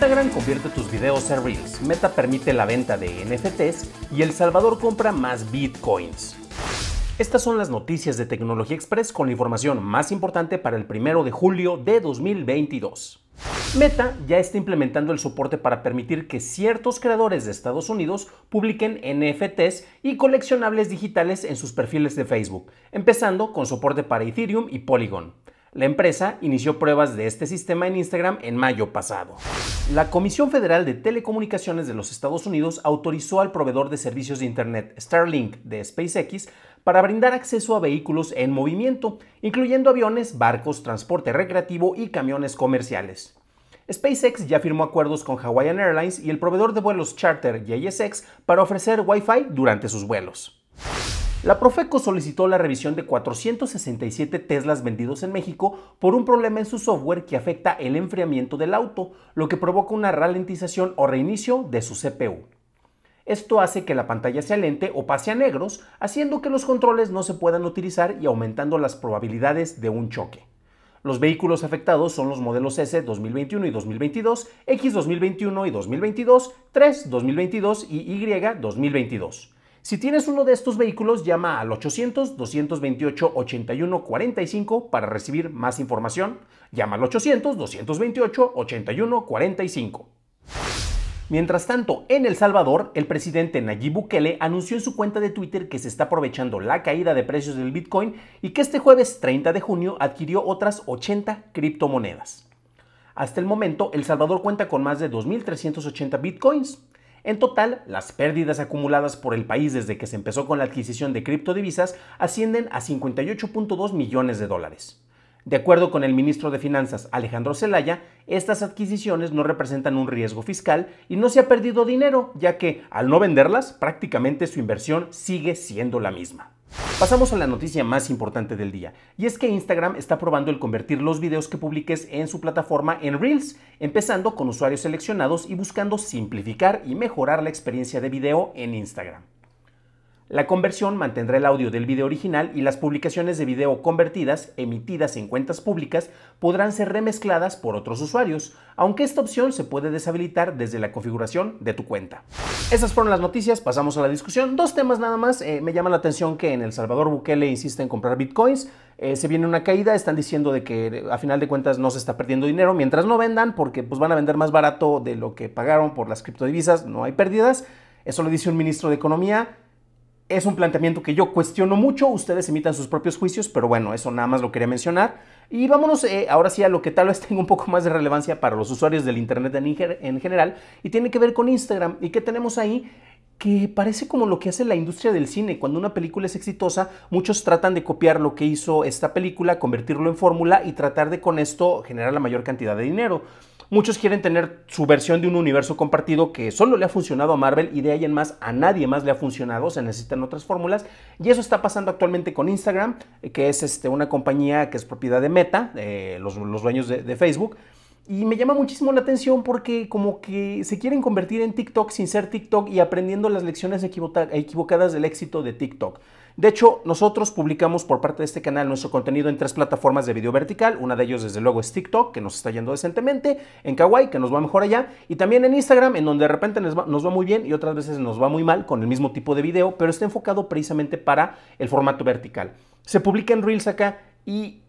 Instagram convierte tus videos en Reels, Meta permite la venta de NFTs y El Salvador compra más bitcoins. Estas son las noticias de Tecnología Express con la información más importante para el 1 de julio de 2022. Meta ya está implementando el soporte para permitir que ciertos creadores de Estados Unidos publiquen NFTs y coleccionables digitales en sus perfiles de Facebook, empezando con soporte para Ethereum y Polygon. La empresa inició pruebas de este sistema en Instagram en mayo pasado. La Comisión Federal de Telecomunicaciones de los Estados Unidos autorizó al proveedor de servicios de Internet Starlink de SpaceX para brindar acceso a vehículos en movimiento, incluyendo aviones, barcos, transporte recreativo y camiones comerciales. SpaceX ya firmó acuerdos con Hawaiian Airlines y el proveedor de vuelos charter JSX para ofrecer Wi-Fi durante sus vuelos. La Profeco solicitó la revisión de 467 Teslas vendidos en México por un problema en su software que afecta el enfriamiento del auto, lo que provoca una ralentización o reinicio de su CPU. Esto hace que la pantalla sea alente o pase a negros, haciendo que los controles no se puedan utilizar y aumentando las probabilidades de un choque. Los vehículos afectados son los modelos S 2021 y 2022, X 2021 y 2022, 3 2022 y Y 2022. Si tienes uno de estos vehículos, llama al 800-228-8145 para recibir más información. Llama al 800-228-8145. Mientras tanto, en El Salvador, el presidente Nayib Bukele anunció en su cuenta de Twitter que se está aprovechando la caída de precios del Bitcoin y que este jueves 30 de junio adquirió otras 80 criptomonedas. Hasta el momento, El Salvador cuenta con más de 2.380 bitcoins, en total, las pérdidas acumuladas por el país desde que se empezó con la adquisición de criptodivisas ascienden a 58.2 millones de dólares. De acuerdo con el ministro de Finanzas Alejandro Zelaya, estas adquisiciones no representan un riesgo fiscal y no se ha perdido dinero, ya que al no venderlas prácticamente su inversión sigue siendo la misma. Pasamos a la noticia más importante del día, y es que Instagram está probando el convertir los videos que publiques en su plataforma en Reels, empezando con usuarios seleccionados y buscando simplificar y mejorar la experiencia de video en Instagram. La conversión mantendrá el audio del video original y las publicaciones de video convertidas, emitidas en cuentas públicas, podrán ser remezcladas por otros usuarios, aunque esta opción se puede deshabilitar desde la configuración de tu cuenta. Esas fueron las noticias, pasamos a la discusión. Dos temas nada más, eh, me llama la atención que en El Salvador Bukele insiste en comprar bitcoins, eh, se viene una caída, están diciendo de que a final de cuentas no se está perdiendo dinero mientras no vendan, porque pues van a vender más barato de lo que pagaron por las criptodivisas, no hay pérdidas. Eso lo dice un ministro de Economía es un planteamiento que yo cuestiono mucho, ustedes emitan sus propios juicios, pero bueno, eso nada más lo quería mencionar. Y vámonos eh, ahora sí a lo que tal vez tenga un poco más de relevancia para los usuarios del Internet en, en general, y tiene que ver con Instagram y qué tenemos ahí que parece como lo que hace la industria del cine. Cuando una película es exitosa, muchos tratan de copiar lo que hizo esta película, convertirlo en fórmula y tratar de con esto generar la mayor cantidad de dinero. Muchos quieren tener su versión de un universo compartido que solo le ha funcionado a Marvel y de ahí en más a nadie más le ha funcionado, se necesitan otras fórmulas y eso está pasando actualmente con Instagram, eh, que es este, una compañía que es propiedad de Meta, eh, los, dueños de Facebook. Y me llama muchísimo la atención porque como que se quieren convertir en TikTok sin ser TikTok y aprendiendo las lecciones equivocadas del éxito de TikTok. De hecho, nosotros publicamos por parte de este canal nuestro contenido en tres plataformas de video vertical. Una de ellos, desde luego, es TikTok, que nos está yendo decentemente, en Kawaii, que nos va mejor allá, y también en Instagram, en donde de repente nos va, muy bien y otras veces nos va muy mal con el mismo tipo de video, pero está enfocado precisamente para el formato vertical. Se publica en Reels acá y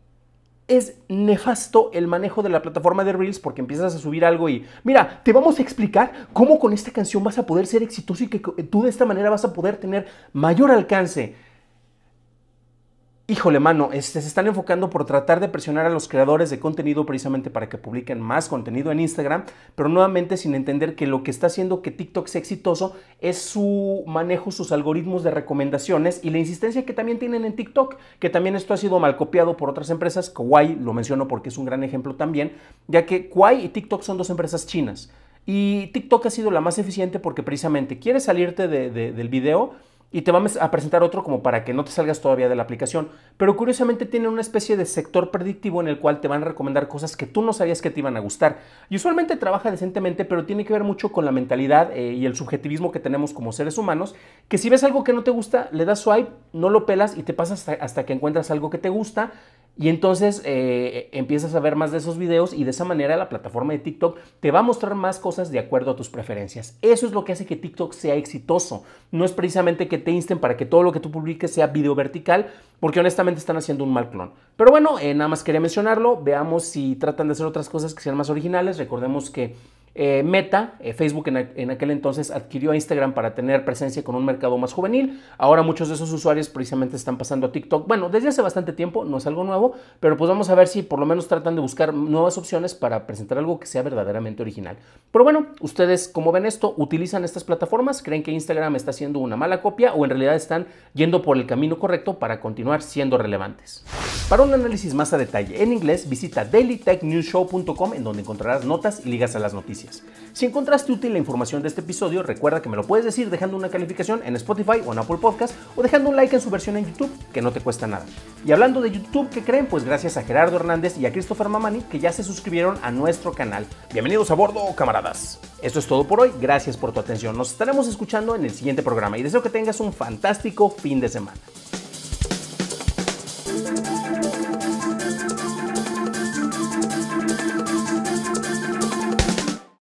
es nefasto el manejo de la plataforma de Reels porque empiezas a subir algo y, mira, te vamos a explicar cómo con esta canción vas a poder ser exitoso y que tú de esta manera vas a poder tener mayor alcance híjole mano, este, se están enfocando por tratar de presionar a los creadores de contenido precisamente para que publiquen más contenido en Instagram, pero nuevamente sin entender que lo que está haciendo que TikTok sea exitoso es su manejo, sus algoritmos de recomendaciones y la insistencia que también tienen en TikTok, que también esto ha sido mal copiado por otras empresas, Kawaii lo menciono porque es un gran ejemplo también, ya que Kawaii y TikTok son dos empresas chinas. Y TikTok ha sido la más eficiente porque precisamente quieres salirte del video, y te vamos a presentar otro como para que no te salgas todavía de la aplicación. Pero curiosamente tiene una especie de sector predictivo en el cual te van a recomendar cosas que tú no sabías que te iban a gustar. Y usualmente trabaja decentemente, pero tiene que ver mucho con la mentalidad eh, y el subjetivismo que tenemos como seres humanos, que si ves algo que no te gusta, le das swipe, no lo pelas y te pasas hasta que encuentras algo que te gusta y entonces eh, eh, empiezas a ver más de esos videos y de esa manera la plataforma de TikTok te va a mostrar más cosas de acuerdo a tus preferencias. Eso es lo que hace que TikTok sea exitoso. No es precisamente que te insten para que todo lo que tú publiques sea video vertical, porque honestamente están haciendo un mal clon. Pero bueno, eh, nada más quería mencionarlo. Veamos si tratan de hacer otras cosas que sean más originales. Recordemos que eh, Meta, eh, Facebook en, aquel entonces adquirió a Instagram para tener presencia con un mercado más juvenil. Ahora muchos de esos usuarios precisamente están pasando a TikTok. Bueno, desde hace bastante tiempo, no es algo nuevo, pero pues vamos a ver si por lo menos tratan de buscar nuevas opciones para presentar algo que sea verdaderamente original. Pero bueno, ustedes como ven esto, utilizan estas plataformas, creen que Instagram está haciendo una mala copia o en realidad están yendo por el camino correcto para continuar siendo relevantes. Para un análisis más a detalle en inglés, visita dailytechnewsshow.com en donde encontrarás notas y ligas a las noticias. Si encontraste útil la información de este episodio, recuerda que me lo puedes decir dejando una calificación en Spotify o en Apple Podcast o dejando un like en su versión en YouTube, que no te cuesta nada. Y hablando de YouTube, ¿qué creen? Pues gracias a Gerardo Hernández y a Christopher Mamani que ya se suscribieron a nuestro canal. Bienvenidos a bordo, camaradas. Esto es todo por hoy, gracias por tu atención. Nos estaremos escuchando en el siguiente programa y deseo que tengas un fantástico fin de semana.